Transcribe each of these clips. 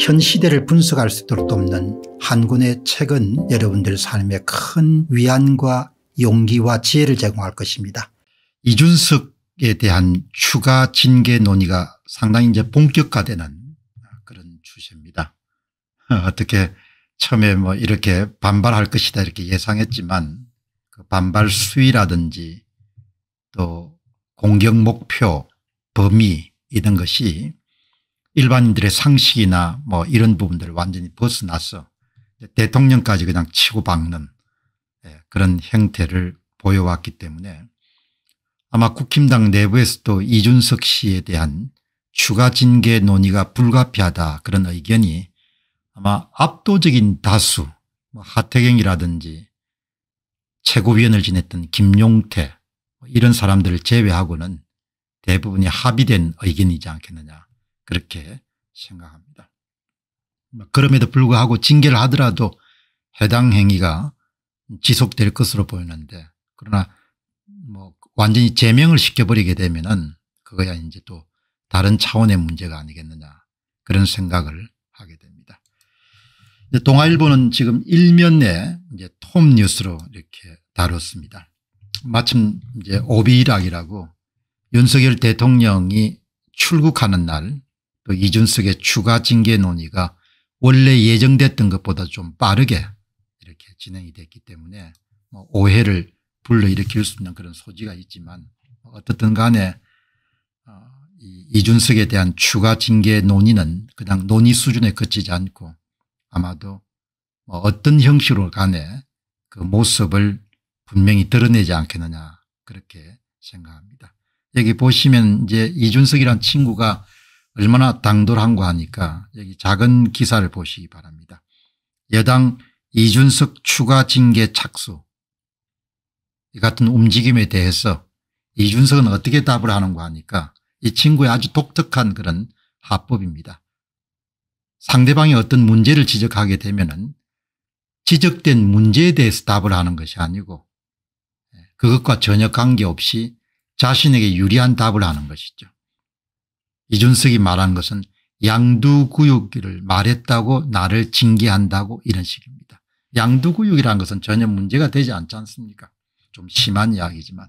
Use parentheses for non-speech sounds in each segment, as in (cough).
현 시대를 분석할 수 있도록 돕는 한군의 책은 여러분들 삶에 큰 위안과 용기와 지혜를 제공할 것입니다. 이준석에 대한 추가 징계 논의가 상당히 이제 본격화되는 그런 추세입니다. (laughs) 어떻게 처음에 뭐 이렇게 반발할 것이다 이렇게 예상했지만 그 반발 수위라든지 또 공격 목표 범위 이런 것이 일반인들의 상식이나 뭐 이런 부분들을 완전히 벗어났어 대통령까지 그냥 치고 박는 예, 그런 형태를 보여왔기 때문에 아마 국힘당 내부에서도 이준석 씨에 대한 추가 징계 논의가 불가피하다 그런 의견이 아마 압도적인 다수 뭐 하태경이라든지 최고위원을 지냈던 김용태 뭐 이런 사람들을 제외하고는 대부분이 합의된 의견이지 않겠느냐 그렇게 생각합니다. 뭐 그럼에도 불구하고 징계를 하더라도 해당 행위가 지속될 것으로 보이는데 그러나 뭐 완전히 제명을 시켜버리게 되면은 그거야 이제 또 다른 차원의 문제가 아니겠느냐 그런 생각을 하게 됩니다. 동아일보는 지금 1면내 이제 톰 뉴스로 이렇게 다뤘습니다. 마침 이제 오비락이라고 윤석열 대통령이 출국하는 날또 이준석의 추가 징계 논의가 원래 예정됐던 것보다 좀 빠르게 이렇게 진행이 됐기 때문에 뭐 오해를 불러일으킬 수 있는 그런 소지가 있지만 어떻든 간에 어, 이준석에 대한 추가 징계 논의는 그냥 논의 수준에 그치지 않고 아마도 뭐 어떤 형식으로 간에 그 모습을 분명히 드러내지 않겠느냐 그렇게 생각합니다. 여기 보시면 이제 이준석이란 친구가 얼마나 당돌한거 하니까 여기 작은 기사를 보시기 바랍니다. 여당 이준석 추가 징계 착수 이 같은 움직임에 대해서 이준석은 어떻게 답을 하는가 하니까 이 친구의 아주 독특한 그런 화법입니다. 상대방이 어떤 문제를 지적하게 되면 은 지적된 문제에 대해서 답을 하는 것이 아니고 예, 그것과 전혀 관계없이 자신에게 유리한 답을 하는 것이죠. 이준석이 말한 것은 양두구육기를 말했다고 나를 징계한다고 이런 식입니다. 양두구육이라는 것은 전혀 문제가 되지 않지 않습니까 좀 심한 이야기지만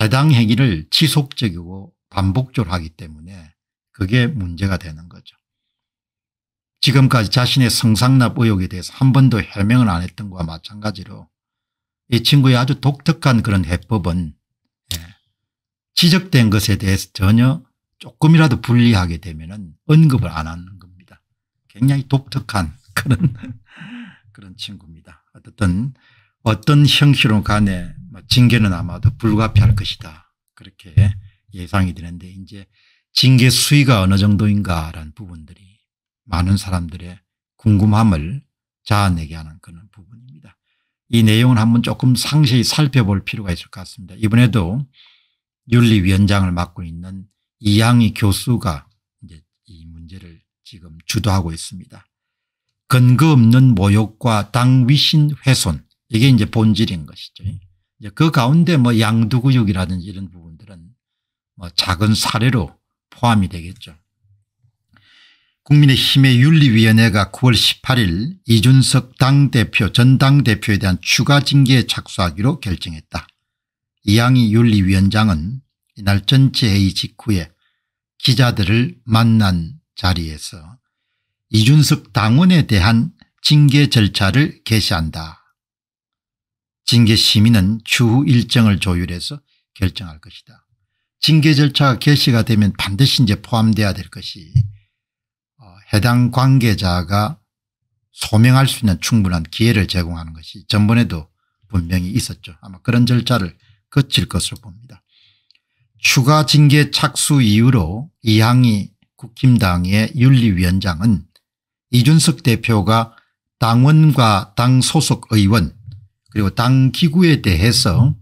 해당 행위를 지속적이고 반복적으로 하기 때문에 그게 문제가 되는 거죠. 지금까지 자신의 성상납 의혹에 대해서 한 번도 해명을 안 했던 것과 마찬가지로 이 친구의 아주 독특한 그런 해법은 예, 지적된 것에 대해서 전혀 조금이라도 불리하게 되면 은 언급을 안 하는 겁니다. 굉장히 독특한 (laughs) 그런 그런 친구입니다. 어쨌든 어떤 형식으로 간에 뭐 징계는 아마도 불가피할 것이다. 그렇게 예상이 되는데 이제 징계 수위가 어느 정도인가라는 부분들이 많은 사람들의 궁금함을 자아내게 하는 그런 부분입니다. 이 내용을 한번 조금 상세히 살펴볼 필요가 있을 것 같습니다. 이번에도 윤리위원장을 맡고 있는 이양희 교수가 이제 이 문제를 지금 주도하고 있습니다. 근거 없는 모욕과 당 위신 훼손 이게 이제 본질인 것이죠. 이제 그 가운데 뭐 양두구육이라든지 이런 부분들은 뭐 작은 사례로 포함이 되겠죠. 국민의힘의 윤리위원회가 9월 18일 이준석 당대표 전 당대표에 대한 추가 징계에 착수하기로 결정했다. 이양희 윤리위원장은 이날 전체회의 직후에 기자들을 만난 자리에서 이준석 당원에 대한 징계 절차를 개시한다. 징계 심의는 추후 일정을 조율해서 결정할 것이다. 징계 절차가 개시가 되면 반드시 이제 포함돼야 될 것이 어, 해당 관계자가 소명할 수 있는 충분한 기회를 제공하는 것이 전번에도 분명히 있었죠. 아마 그런 절차를 거칠 것으로 봅니다. 추가 징계 착수 이유로 이항희 국힘당의 윤리위원장은 이준석 대표가 당원과 당 소속 의원 그리고 당 기구에 대해서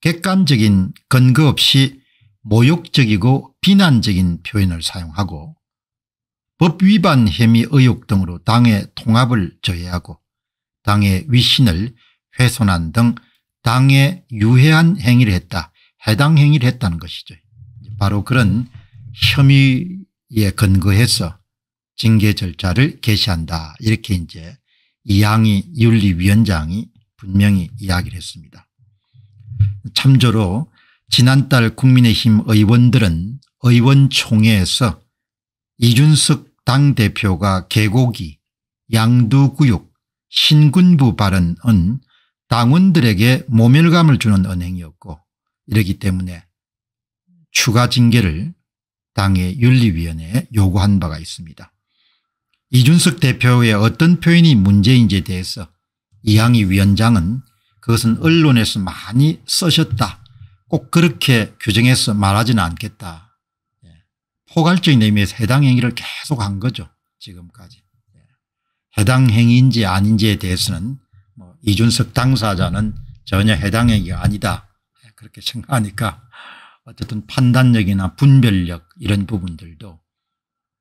객관적인 근거 없이 모욕적이고 비난적인 표현을 사용하고 법 위반 혐의 의혹 등으로 당의 통합을 저해하고 당의 위신을 훼손한 등 당에 유해한 행위를 했다. 해당 행위를 했다는 것이죠. 바로 그런 혐의에 근거해서 징계 절차를 개시한다 이렇게 이제 이양희 윤리위원장이 분명히 이야기를 했습니다. 참조로 지난달 국민의힘 의원들은 의원총회에서 이준석 당대표가 개고기, 양두구육, 신군부 발언은 당원들에게 모멸감을 주는 언행이었고 이러기 때문에 추가 징계를 당의 윤리위원회에 요구한 바가 있습니다. 이준석 대표의 어떤 표현이 문제인지에 대해서 이양희 위원장은 그것은 언론에서 많이 쓰셨다. 꼭 그렇게 규정해서 말하지는 않겠다. 예. 포괄적인 의미에서 해당 행위를 계속 한 거죠. 지금까지. 예. 해당 행위인지 아닌지에 대해서는 뭐 이준석 당사자는 전혀 해당 행위가 아니다. 그렇게 생각하니까 어쨌든 판단력이나 분별력 이런 부분들도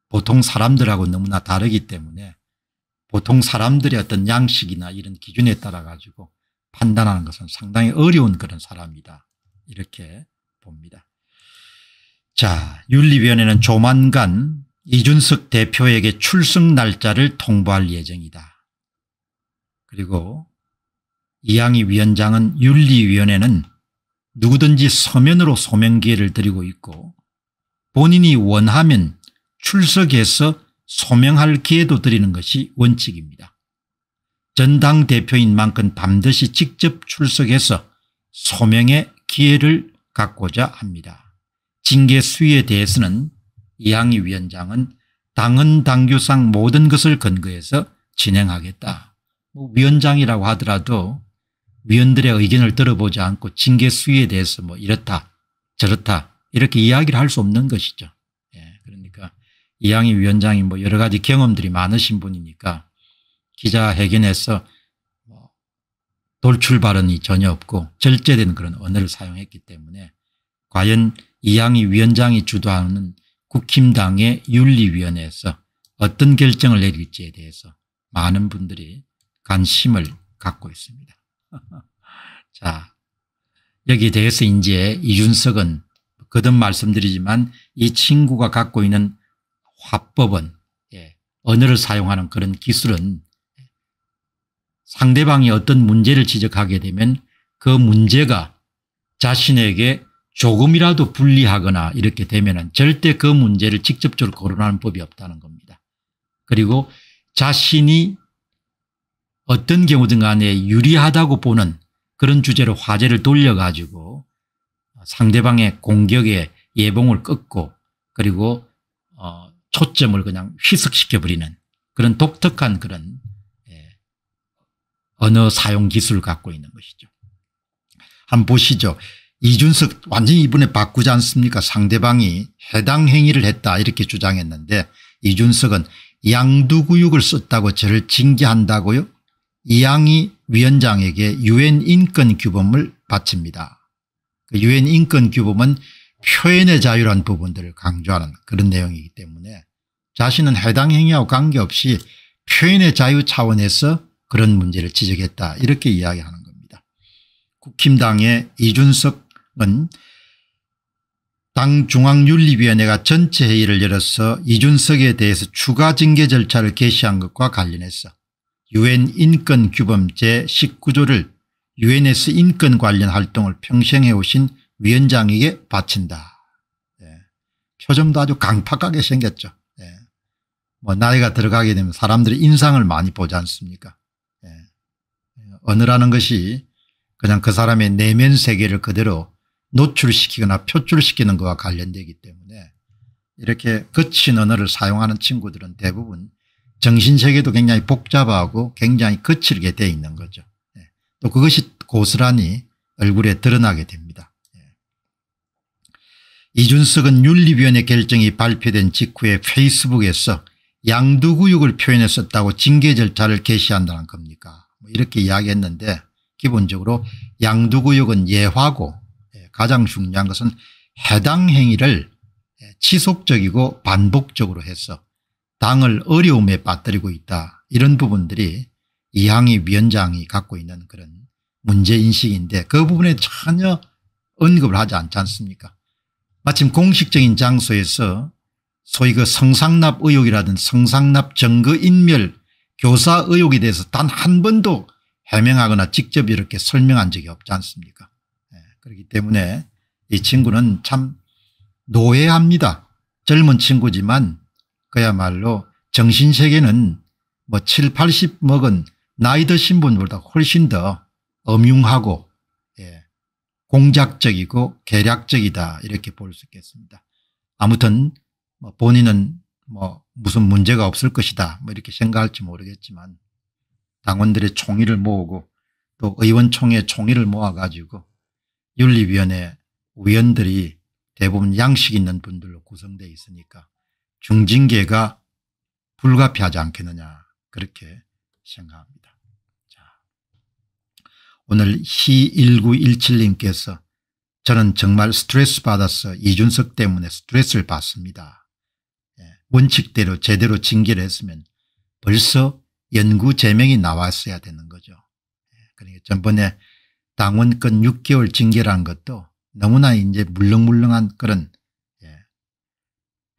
보통 사람들하고 너무나 다르기 때문에 보통 사람들의 어떤 양식이나 이런 기준에 따라 가지고 판단하는 것은 상당히 어려운 그런 사람이다. 이렇게 봅니다. 자, 윤리위원회는 조만간 이준석 대표에게 출석 날짜를 통보할 예정이다. 그리고 이양희 위원장은 윤리위원회는 누구든지 서면으로 소명 기회를 드리고 있고 본인이 원하면 출석해서 소명할 기회도 드리는 것이 원칙입니다. 전당 대표인 만큼 반드시 직접 출석해서 소명의 기회를 갖고자 합니다. 징계 수위에 대해서는 이항희 위원장은 당은 당규상 모든 것을 근거해서 진행하겠다. 뭐 위원장이라고 하더라도 위원들의 의견을 들어보지 않고 징계 수위에 대해서 뭐 이렇다 저렇다 이렇게 이야기를 할 수 없는 것이죠. 예, 그러니까 이양희 위원장이 뭐 여러 가지 경험들이 많으신 분이니까 기자회견에서 뭐 돌출 발언이 전혀 없고 절제된 그런 언어를 사용했기 때문에 과연 이양희 위원장이 주도하는 국힘당의 윤리위원회에서 어떤 결정을 내릴지에 대해서 많은 분들이 관심을 갖고 있습니다. 자, 여기 에 대해서 이제 이준석은 거듭 말씀드리지만 이 친구가 갖고 있는 화법은 예, 언어를 사용하는 그런 기술은 상대방이 어떤 문제를 지적하게 되면 그 문제가 자신에게 조금이라도 불리하거나 이렇게 되면 절대 그 문제를 직접적으로 거론하는 법이 없다는 겁니다. 그리고 자신이 어떤 경우든 간에 유리하다고 보는 그런 주제로 화제를 돌려가지고 상대방의 공격에 예봉을 끊고 그리고 어, 초점을 그냥 휘석시켜버리는 그런 독특한 그런 예, 언어 사용 기술을 갖고 있는 것이죠. 한번 보시죠. 이준석 완전히 이번에 바꾸지 않습니까 상대방이 해당 행위를 했다 이렇게 주장했는데 이준석은 양두구육을 썼다고 저를 징계한다고요 이양희 위원장에게 유엔 인권 규범을 바칩니다. 그 유엔 그 인권 규범은 표현의 자유란 부분들을 강조하는 그런 내용이기 때문에 자신은 해당 행위와 관계없이 표현의 자유 차원에서 그런 문제를 지적했다 이렇게 이야기하는 겁니다. 국힘당의 이준석은 당 중앙윤리위원회가 전체 회의를 열어서 이준석에 대해서 추가 징계 절차를 개시한 것과 관련해서 유엔 인권규범 제19조를 UNS 인권 관련 활동을 평생 해오신 위원장에게 바친다. 예. 표정도 아주 강팍하게 생겼죠. 예. 뭐 나이가 들어가게 되면 사람들이 인상을 많이 보지 않습니까 예. 언어라는 것이 그냥 그 사람의 내면 세계를 그대로 노출시키거나 표출시키는 것과 관련되기 때문에 이렇게 거친 언어를 사용하는 친구들은 대부분 정신세계도 굉장히 복잡하고 굉장히 거칠게 되어 있는 거죠. 예. 또 그것이 고스란히 얼굴에 드러나게 됩니다. 예. 이준석은 윤리위원회 결정이 발표된 직후에 페이스북에서 양두구육을 표현했었다고 징계 절차를 개시한다는 겁니까 뭐 이렇게 이야기했는데 기본적으로 양두구육은 예화고 예, 가장 중요한 것은 해당 행위를 지속적이고 반복적으로 해서 당을 어려움에 빠뜨리고 있다 이런 부분들이 이항희 위원장이 갖고 있는 그런 문제인식인데 그 부분에 전혀 언급을 하지 않지 않습니까 마침 공식적인 장소에서 소위 그 성상납 의혹이라든 성상납 증거인멸 교사 의혹에 대해서 단 한 번도 해명하거나 직접 이렇게 설명한 적이 없지 않습니까 네. 그렇기 때문에 이 친구는 참 노예합니다. 젊은 친구지만 그야말로 정신세계는 뭐 7, 80 먹은 나이 드신 분보다 훨씬 더 엄융하고 예, 공작적이고 계략적이다 이렇게 볼 수 있겠습니다. 아무튼 뭐 본인은 뭐 무슨 문제가 없을 것이다 뭐 이렇게 생각할지 모르겠지만 당원들의 총의를 모으고 또 의원총회 총의를 모아가지고 윤리위원회 위원들이 대부분 양식 있는 분들로 구성되어 있으니까 중징계가 불가피하지 않겠느냐 그렇게 생각합니다. 자, 오늘 히1917님께서 저는 정말 스트레스 받아서 이준석 때문에 스트레스를 받습니다. 예, 원칙대로 제대로 징계를 했으면 벌써 연구 제명이 나왔어야 되는 거죠. 예, 그러니까 전번에 당원권 6개월 징계란 것도 너무나 이제 물렁물렁한 그런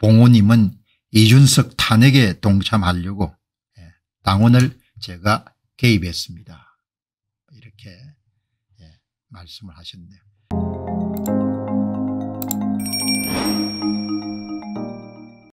봉우님은 이준석 탄핵에 동참하려고 예, 당원을 제가 개입했습니다. 이렇게 예, 말씀을 하셨네요.